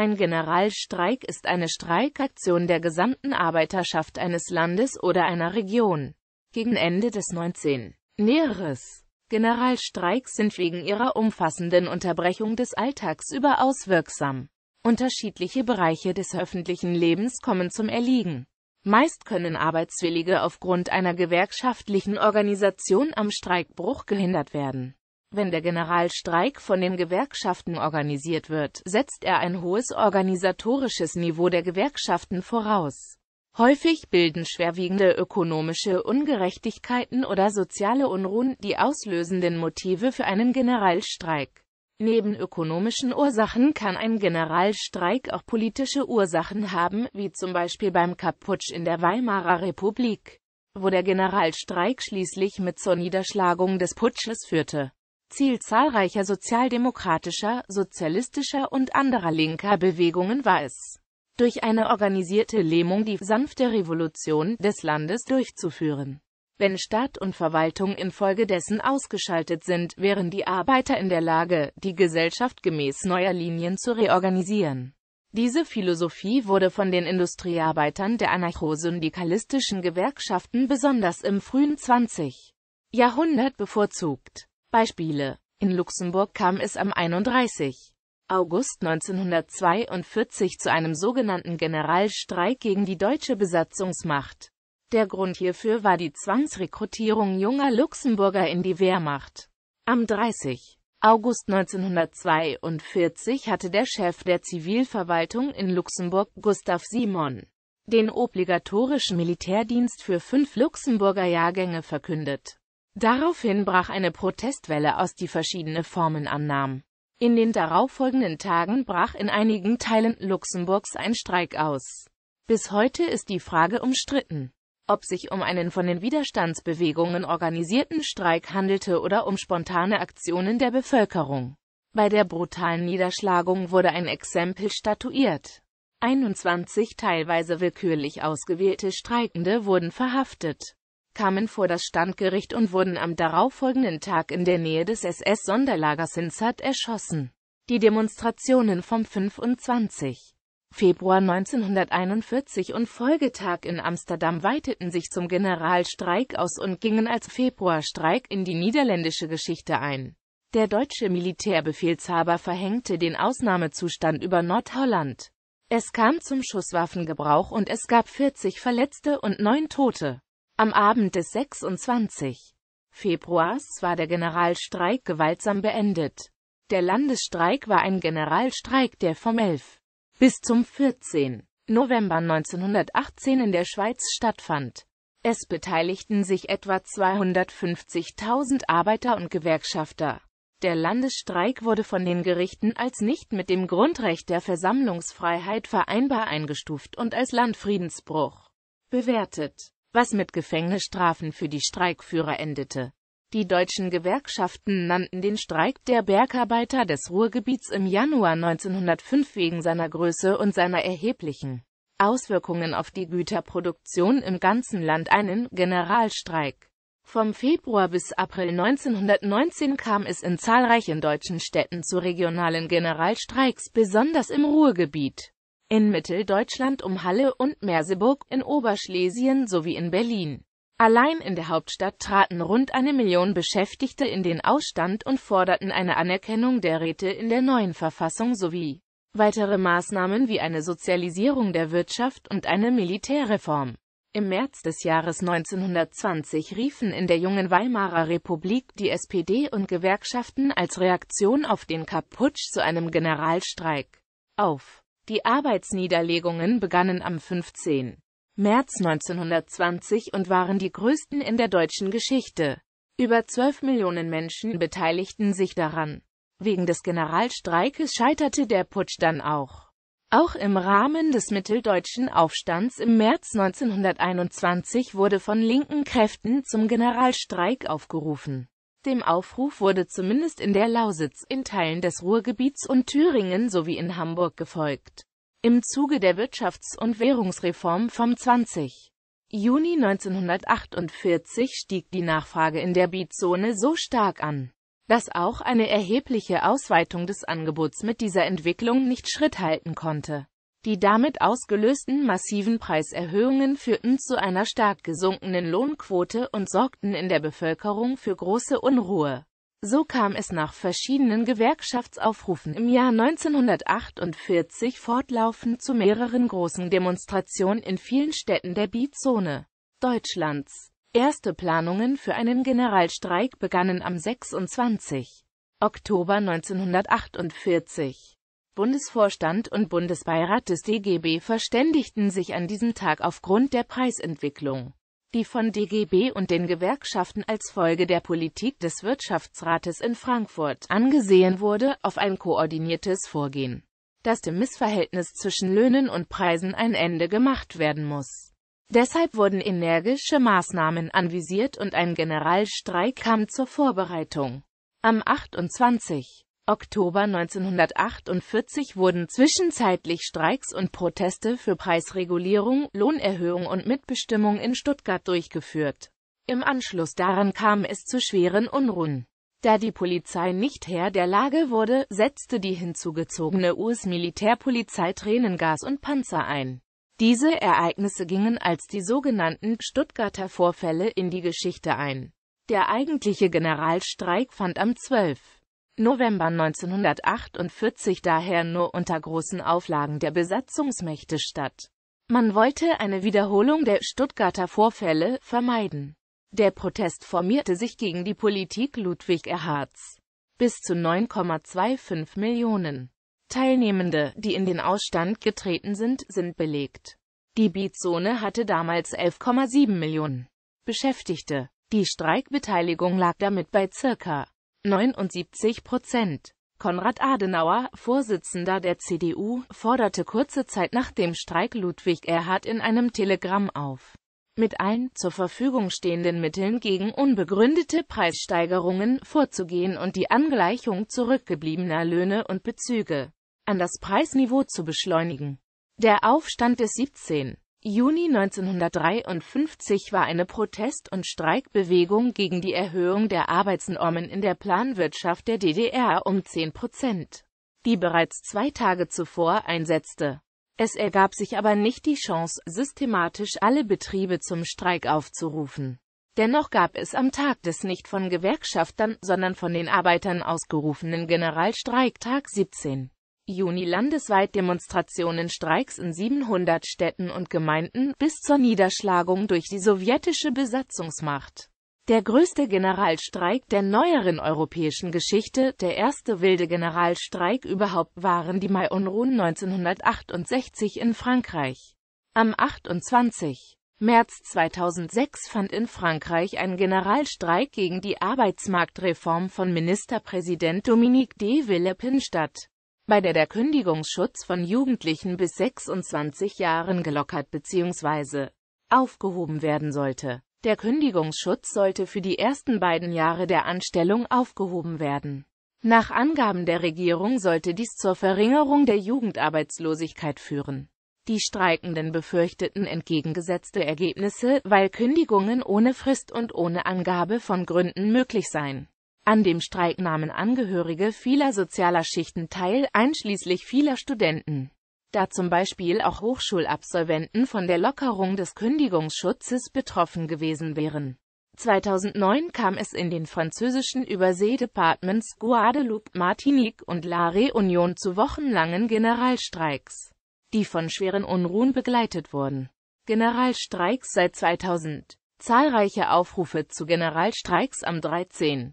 Ein Generalstreik ist eine Streikaktion der gesamten Arbeiterschaft eines Landes oder einer Region. Gegen Ende des 19. Näheres. Generalstreiks sind wegen ihrer umfassenden Unterbrechung des Alltags überaus wirksam. Unterschiedliche Bereiche des öffentlichen Lebens kommen zum Erliegen. Meist können Arbeitswillige aufgrund einer gewerkschaftlichen Organisation am Streikbruch gehindert werden. Wenn der Generalstreik von den Gewerkschaften organisiert wird, setzt er ein hohes organisatorisches Niveau der Gewerkschaften voraus. Häufig bilden schwerwiegende ökonomische Ungerechtigkeiten oder soziale Unruhen die auslösenden Motive für einen Generalstreik. Neben ökonomischen Ursachen kann ein Generalstreik auch politische Ursachen haben, wie zum Beispiel beim Kapputsch in der Weimarer Republik, wo der Generalstreik schließlich mit zur Niederschlagung des Putsches führte. Ziel zahlreicher sozialdemokratischer, sozialistischer und anderer linker Bewegungen war es, durch eine organisierte Lähmung die sanfte Revolution des Landes durchzuführen. Wenn Staat und Verwaltung infolgedessen ausgeschaltet sind, wären die Arbeiter in der Lage, die Gesellschaft gemäß neuer Linien zu reorganisieren. Diese Philosophie wurde von den Industriearbeitern der anarchosyndikalistischen Gewerkschaften besonders im frühen 20. Jahrhundert bevorzugt. Beispiele In Luxemburg kam es am 31. August 1942 zu einem sogenannten Generalstreik gegen die deutsche Besatzungsmacht. Der Grund hierfür war die Zwangsrekrutierung junger Luxemburger in die Wehrmacht. Am 30. August 1942 hatte der Chef der Zivilverwaltung in Luxemburg, Gustav Simon, den obligatorischen Militärdienst für fünf Luxemburger Jahrgänge verkündet Daraufhin brach eine Protestwelle aus, die verschiedene Formen annahm. In den darauffolgenden Tagen brach in einigen Teilen Luxemburgs ein Streik aus. Bis heute ist die Frage umstritten, ob sich um einen von den Widerstandsbewegungen organisierten Streik handelte oder um spontane Aktionen der Bevölkerung. Bei der brutalen Niederschlagung wurde ein Exempel statuiert. 21 teilweise willkürlich ausgewählte Streikende wurden verhaftet kamen vor das Standgericht und wurden am darauffolgenden Tag in der Nähe des SS-Sonderlagers in Zad erschossen. Die Demonstrationen vom 25. Februar 1941 und Folgetag in Amsterdam weiteten sich zum Generalstreik aus und gingen als Februarstreik in die niederländische Geschichte ein. Der deutsche Militärbefehlshaber verhängte den Ausnahmezustand über Nordholland. Es kam zum Schusswaffengebrauch und es gab 40 Verletzte und 9 Tote. Am Abend des 26. Februars war der Generalstreik gewaltsam beendet. Der Landesstreik war ein Generalstreik, der vom 11. bis zum 14. November 1918 in der Schweiz stattfand. Es beteiligten sich etwa 250.000 Arbeiter und Gewerkschafter. Der Landesstreik wurde von den Gerichten als nicht mit dem Grundrecht der Versammlungsfreiheit vereinbar eingestuft und als Landfriedensbruch bewertet was mit Gefängnisstrafen für die Streikführer endete. Die deutschen Gewerkschaften nannten den Streik der Bergarbeiter des Ruhrgebiets im Januar 1905 wegen seiner Größe und seiner erheblichen Auswirkungen auf die Güterproduktion im ganzen Land einen Generalstreik. Vom Februar bis April 1919 kam es in zahlreichen deutschen Städten zu regionalen Generalstreiks, besonders im Ruhrgebiet in Mitteldeutschland um Halle und Merseburg, in Oberschlesien sowie in Berlin. Allein in der Hauptstadt traten rund eine Million Beschäftigte in den Ausstand und forderten eine Anerkennung der Räte in der neuen Verfassung sowie weitere Maßnahmen wie eine Sozialisierung der Wirtschaft und eine Militärreform. Im März des Jahres 1920 riefen in der jungen Weimarer Republik die SPD und Gewerkschaften als Reaktion auf den Kapputsch zu einem Generalstreik auf. Die Arbeitsniederlegungen begannen am 15. März 1920 und waren die größten in der deutschen Geschichte. Über 12 Millionen Menschen beteiligten sich daran. Wegen des Generalstreikes scheiterte der Putsch dann auch. Auch im Rahmen des mitteldeutschen Aufstands im März 1921 wurde von linken Kräften zum Generalstreik aufgerufen. Dem Aufruf wurde zumindest in der Lausitz, in Teilen des Ruhrgebiets und Thüringen sowie in Hamburg gefolgt. Im Zuge der Wirtschafts- und Währungsreform vom 20. Juni 1948 stieg die Nachfrage in der Bietzone so stark an, dass auch eine erhebliche Ausweitung des Angebots mit dieser Entwicklung nicht Schritt halten konnte die damit ausgelösten massiven Preiserhöhungen führten zu einer stark gesunkenen Lohnquote und sorgten in der Bevölkerung für große Unruhe. So kam es nach verschiedenen Gewerkschaftsaufrufen im Jahr 1948 fortlaufend zu mehreren großen Demonstrationen in vielen Städten der B-Zone Deutschlands. Erste Planungen für einen Generalstreik begannen am 26. Oktober 1948. Bundesvorstand und Bundesbeirat des DGB verständigten sich an diesem Tag aufgrund der Preisentwicklung, die von DGB und den Gewerkschaften als Folge der Politik des Wirtschaftsrates in Frankfurt angesehen wurde, auf ein koordiniertes Vorgehen, das dem Missverhältnis zwischen Löhnen und Preisen ein Ende gemacht werden muss. Deshalb wurden energische Maßnahmen anvisiert und ein Generalstreik kam zur Vorbereitung. Am 28. Oktober 1948 wurden zwischenzeitlich Streiks und Proteste für Preisregulierung, Lohnerhöhung und Mitbestimmung in Stuttgart durchgeführt. Im Anschluss daran kam es zu schweren Unruhen. Da die Polizei nicht Herr der Lage wurde, setzte die hinzugezogene US-Militärpolizei Tränengas und Panzer ein. Diese Ereignisse gingen als die sogenannten Stuttgarter Vorfälle in die Geschichte ein. Der eigentliche Generalstreik fand am 12. November 1948 daher nur unter großen Auflagen der Besatzungsmächte statt. Man wollte eine Wiederholung der Stuttgarter Vorfälle vermeiden. Der Protest formierte sich gegen die Politik Ludwig Erhards. Bis zu 9,25 Millionen Teilnehmende, die in den Ausstand getreten sind, sind belegt. Die Bizone hatte damals 11,7 Millionen Beschäftigte. Die Streikbeteiligung lag damit bei circa 79 Prozent. Konrad Adenauer, Vorsitzender der CDU, forderte kurze Zeit nach dem Streik Ludwig Erhard in einem Telegramm auf, mit allen zur Verfügung stehenden Mitteln gegen unbegründete Preissteigerungen vorzugehen und die Angleichung zurückgebliebener Löhne und Bezüge an das Preisniveau zu beschleunigen. Der Aufstand des 17. Juni 1953 war eine Protest- und Streikbewegung gegen die Erhöhung der Arbeitsnormen in der Planwirtschaft der DDR um 10 Prozent, die bereits zwei Tage zuvor einsetzte. Es ergab sich aber nicht die Chance, systematisch alle Betriebe zum Streik aufzurufen. Dennoch gab es am Tag des nicht von Gewerkschaftern, sondern von den Arbeitern ausgerufenen Generalstreiktag 17. Juni landesweit Demonstrationen, Streiks in 700 Städten und Gemeinden, bis zur Niederschlagung durch die sowjetische Besatzungsmacht. Der größte Generalstreik der neueren europäischen Geschichte, der erste wilde Generalstreik überhaupt waren die Mai-Unruhen 1968 in Frankreich. Am 28. März 2006 fand in Frankreich ein Generalstreik gegen die Arbeitsmarktreform von Ministerpräsident Dominique de Villepin statt bei der der Kündigungsschutz von Jugendlichen bis 26 Jahren gelockert bzw. aufgehoben werden sollte. Der Kündigungsschutz sollte für die ersten beiden Jahre der Anstellung aufgehoben werden. Nach Angaben der Regierung sollte dies zur Verringerung der Jugendarbeitslosigkeit führen. Die Streikenden befürchteten entgegengesetzte Ergebnisse, weil Kündigungen ohne Frist und ohne Angabe von Gründen möglich seien. An dem Streik nahmen Angehörige vieler sozialer Schichten teil, einschließlich vieler Studenten. Da zum Beispiel auch Hochschulabsolventen von der Lockerung des Kündigungsschutzes betroffen gewesen wären. 2009 kam es in den französischen Überseedepartements Guadeloupe, Martinique und La Réunion zu wochenlangen Generalstreiks, die von schweren Unruhen begleitet wurden. Generalstreiks seit 2000. Zahlreiche Aufrufe zu Generalstreiks am 13.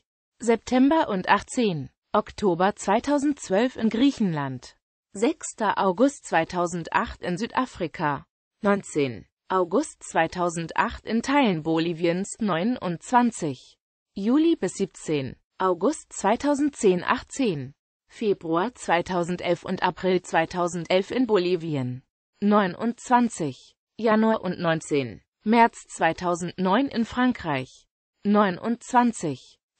September und 18. Oktober 2012 in Griechenland. 6. August 2008 in Südafrika. 19. August 2008 in Teilen Boliviens 29. Juli bis 17. August 2010 18. Februar 2011 und April 2011 in Bolivien. 29. Januar und 19. März 2009 in Frankreich. 29.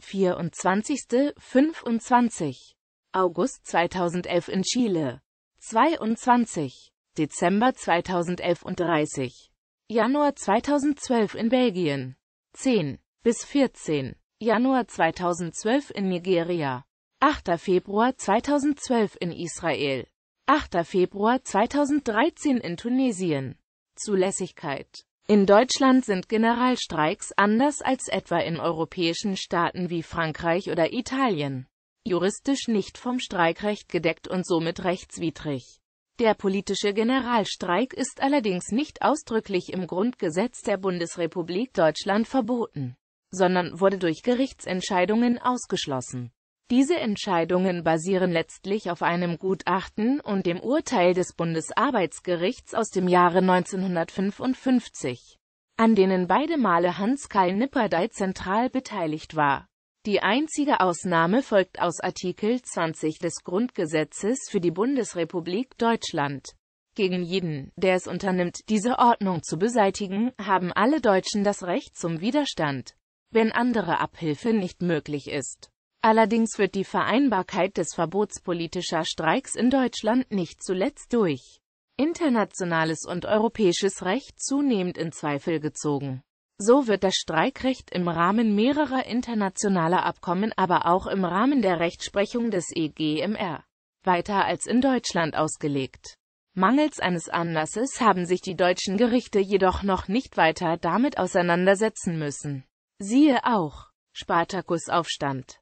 24. 25. August 2011 in Chile. 22. Dezember 2011 und 30. Januar 2012 in Belgien. 10 bis 14. Januar 2012 in Nigeria. 8. Februar 2012 in Israel. 8. Februar 2013 in Tunesien. Zulässigkeit in Deutschland sind Generalstreiks anders als etwa in europäischen Staaten wie Frankreich oder Italien juristisch nicht vom Streikrecht gedeckt und somit rechtswidrig. Der politische Generalstreik ist allerdings nicht ausdrücklich im Grundgesetz der Bundesrepublik Deutschland verboten, sondern wurde durch Gerichtsentscheidungen ausgeschlossen diese Entscheidungen basieren letztlich auf einem Gutachten und dem Urteil des Bundesarbeitsgerichts aus dem Jahre 1955, an denen beide Male Hans-Karl Nipperdey zentral beteiligt war. Die einzige Ausnahme folgt aus Artikel 20 des Grundgesetzes für die Bundesrepublik Deutschland. Gegen jeden, der es unternimmt, diese Ordnung zu beseitigen, haben alle Deutschen das Recht zum Widerstand, wenn andere Abhilfe nicht möglich ist. Allerdings wird die Vereinbarkeit des Verbots politischer Streiks in Deutschland nicht zuletzt durch internationales und europäisches Recht zunehmend in Zweifel gezogen. So wird das Streikrecht im Rahmen mehrerer internationaler Abkommen, aber auch im Rahmen der Rechtsprechung des EGMR weiter als in Deutschland ausgelegt. Mangels eines Anlasses haben sich die deutschen Gerichte jedoch noch nicht weiter damit auseinandersetzen müssen. Siehe auch Spartakusaufstand